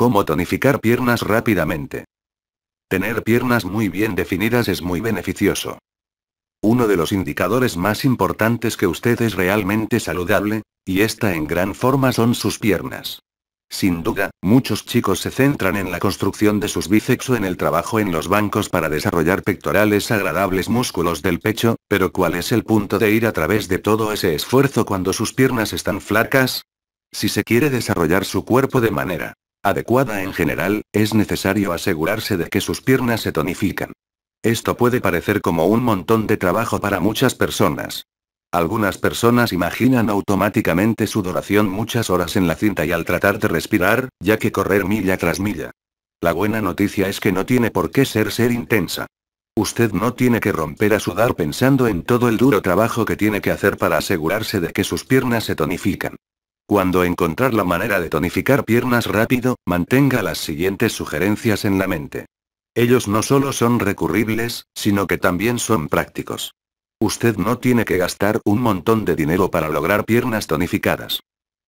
Cómo tonificar piernas rápidamente. Tener piernas muy bien definidas es muy beneficioso. Uno de los indicadores más importantes que usted es realmente saludable, y está en gran forma son sus piernas. Sin duda, muchos chicos se centran en la construcción de sus bíceps o en el trabajo en los bancos para desarrollar pectorales agradables músculos del pecho, pero ¿cuál es el punto de ir a través de todo ese esfuerzo cuando sus piernas están flacas? Si se quiere desarrollar su cuerpo de manera adecuada en general, es necesario asegurarse de que sus piernas se tonifican. Esto puede parecer como un montón de trabajo para muchas personas. Algunas personas imaginan automáticamente su duración muchas horas en la cinta y al tratar de respirar, ya que correr milla tras milla. La buena noticia es que no tiene por qué ser ser intensa. Usted no tiene que romper a sudar pensando en todo el duro trabajo que tiene que hacer para asegurarse de que sus piernas se tonifican. Cuando encontrar la manera de tonificar piernas rápido, mantenga las siguientes sugerencias en la mente. Ellos no solo son recurribles, sino que también son prácticos. Usted no tiene que gastar un montón de dinero para lograr piernas tonificadas.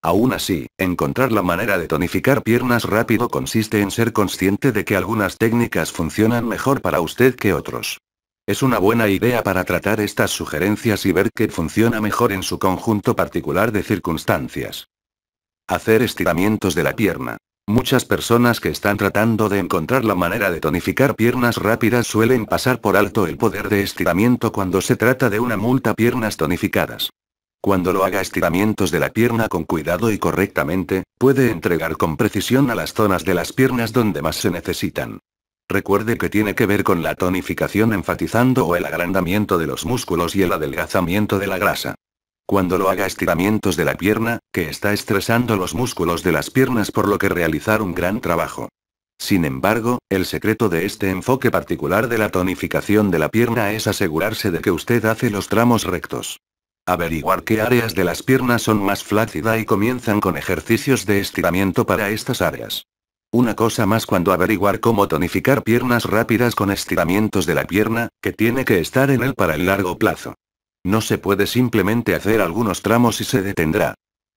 Aún así, encontrar la manera de tonificar piernas rápido consiste en ser consciente de que algunas técnicas funcionan mejor para usted que otros. Es una buena idea para tratar estas sugerencias y ver qué funciona mejor en su conjunto particular de circunstancias. Hacer estiramientos de la pierna. Muchas personas que están tratando de encontrar la manera de tonificar piernas rápidas suelen pasar por alto el poder de estiramiento cuando se trata de una multa piernas tonificadas. Cuando lo haga estiramientos de la pierna con cuidado y correctamente, puede entregar con precisión a las zonas de las piernas donde más se necesitan. Recuerde que tiene que ver con la tonificación enfatizando o el agrandamiento de los músculos y el adelgazamiento de la grasa. Cuando lo haga estiramientos de la pierna, que está estresando los músculos de las piernas por lo que realizar un gran trabajo. Sin embargo, el secreto de este enfoque particular de la tonificación de la pierna es asegurarse de que usted hace los tramos rectos. Averiguar qué áreas de las piernas son más flácidas y comienzan con ejercicios de estiramiento para estas áreas. Una cosa más cuando averiguar cómo tonificar piernas rápidas con estiramientos de la pierna, que tiene que estar en él para el largo plazo. No se puede simplemente hacer algunos tramos y se detendrá.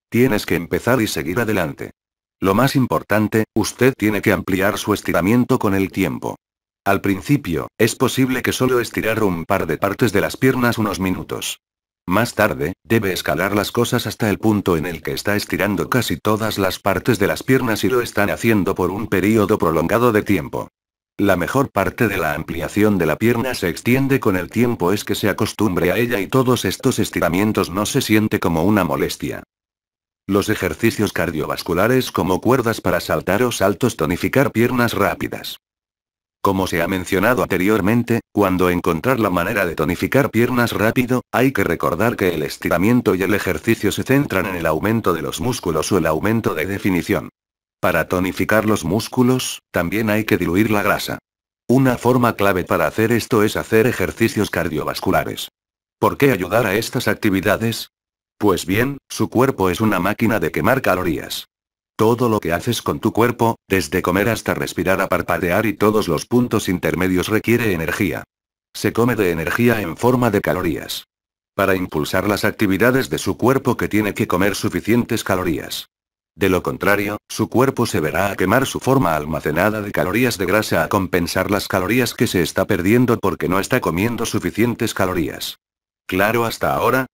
Tienes que empezar y seguir adelante. Lo más importante, usted tiene que ampliar su estiramiento con el tiempo. Al principio, es posible que solo estirar un par de partes de las piernas unos minutos. Más tarde, debe escalar las cosas hasta el punto en el que está estirando casi todas las partes de las piernas y lo están haciendo por un periodo prolongado de tiempo. La mejor parte de la ampliación de la pierna se extiende con el tiempo es que se acostumbre a ella y todos estos estiramientos no se siente como una molestia. Los ejercicios cardiovasculares como cuerdas para saltar o saltos tonificar piernas rápidas. Como se ha mencionado anteriormente, cuando encontrar la manera de tonificar piernas rápido, hay que recordar que el estiramiento y el ejercicio se centran en el aumento de los músculos o el aumento de definición. Para tonificar los músculos, también hay que diluir la grasa. Una forma clave para hacer esto es hacer ejercicios cardiovasculares. ¿Por qué ayudar a estas actividades? Pues bien, su cuerpo es una máquina de quemar calorías. Todo lo que haces con tu cuerpo, desde comer hasta respirar a parpadear y todos los puntos intermedios requiere energía. Se come de energía en forma de calorías. Para impulsar las actividades de su cuerpo que tiene que comer suficientes calorías. De lo contrario, su cuerpo se verá a quemar su forma almacenada de calorías de grasa a compensar las calorías que se está perdiendo porque no está comiendo suficientes calorías. ¿Claro hasta ahora?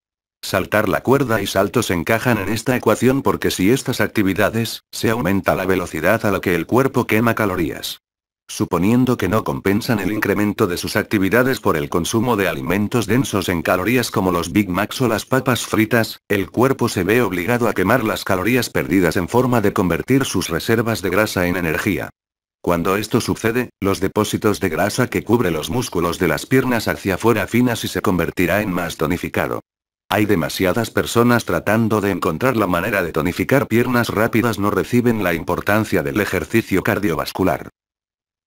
Saltar la cuerda y saltos encajan en esta ecuación porque si estas actividades, se aumenta la velocidad a la que el cuerpo quema calorías suponiendo que no compensan el incremento de sus actividades por el consumo de alimentos densos en calorías como los Big Macs o las papas fritas, el cuerpo se ve obligado a quemar las calorías perdidas en forma de convertir sus reservas de grasa en energía. Cuando esto sucede, los depósitos de grasa que cubre los músculos de las piernas hacia afuera finas y se convertirá en más tonificado. Hay demasiadas personas tratando de encontrar la manera de tonificar piernas rápidas no reciben la importancia del ejercicio cardiovascular.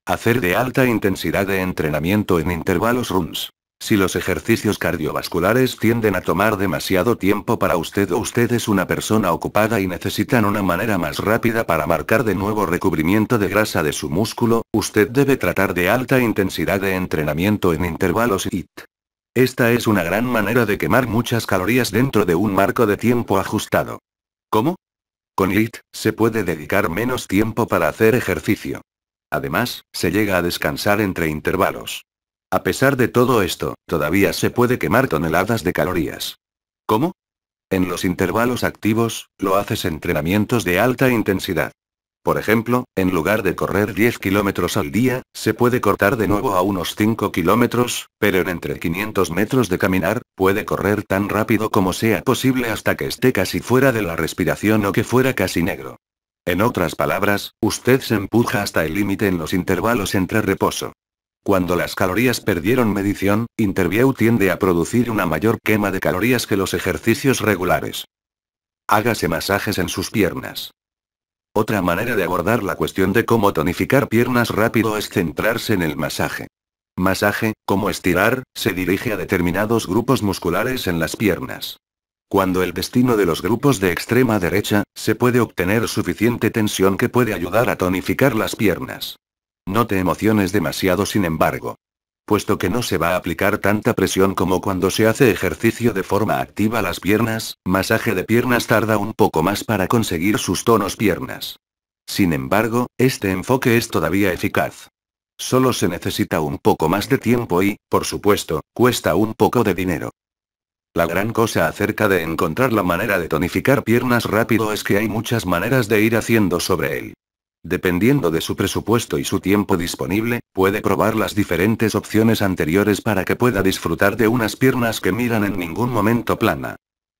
Hacer de alta intensidad de entrenamiento en intervalos runs. Si los ejercicios cardiovasculares tienden a tomar demasiado tiempo para usted o usted es una persona ocupada y necesitan una manera más rápida para marcar de nuevo recubrimiento de grasa de su músculo, usted debe tratar de alta intensidad de entrenamiento en intervalos IT. Esta es una gran manera de quemar muchas calorías dentro de un marco de tiempo ajustado. ¿Cómo? Con IT, se puede dedicar menos tiempo para hacer ejercicio. Además, se llega a descansar entre intervalos. A pesar de todo esto, todavía se puede quemar toneladas de calorías. ¿Cómo? En los intervalos activos, lo haces entrenamientos de alta intensidad. Por ejemplo, en lugar de correr 10 kilómetros al día, se puede cortar de nuevo a unos 5 kilómetros, pero en entre 500 metros de caminar, puede correr tan rápido como sea posible hasta que esté casi fuera de la respiración o que fuera casi negro. En otras palabras, usted se empuja hasta el límite en los intervalos entre reposo. Cuando las calorías perdieron medición, Interview tiende a producir una mayor quema de calorías que los ejercicios regulares. Hágase masajes en sus piernas. Otra manera de abordar la cuestión de cómo tonificar piernas rápido es centrarse en el masaje. Masaje, como estirar, se dirige a determinados grupos musculares en las piernas. Cuando el destino de los grupos de extrema derecha, se puede obtener suficiente tensión que puede ayudar a tonificar las piernas. No te emociones demasiado sin embargo. Puesto que no se va a aplicar tanta presión como cuando se hace ejercicio de forma activa las piernas, masaje de piernas tarda un poco más para conseguir sus tonos piernas. Sin embargo, este enfoque es todavía eficaz. Solo se necesita un poco más de tiempo y, por supuesto, cuesta un poco de dinero. La gran cosa acerca de encontrar la manera de tonificar piernas rápido es que hay muchas maneras de ir haciendo sobre él. Dependiendo de su presupuesto y su tiempo disponible, puede probar las diferentes opciones anteriores para que pueda disfrutar de unas piernas que miran en ningún momento plana.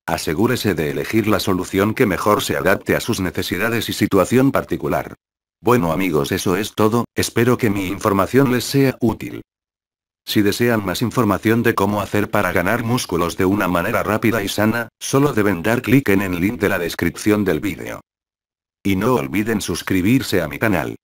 Asegúrese de elegir la solución que mejor se adapte a sus necesidades y situación particular. Bueno amigos, eso es todo, espero que mi información les sea útil. Si desean más información de cómo hacer para ganar músculos de una manera rápida y sana, solo deben dar clic en el link de la descripción del vídeo. Y no olviden suscribirse a mi canal.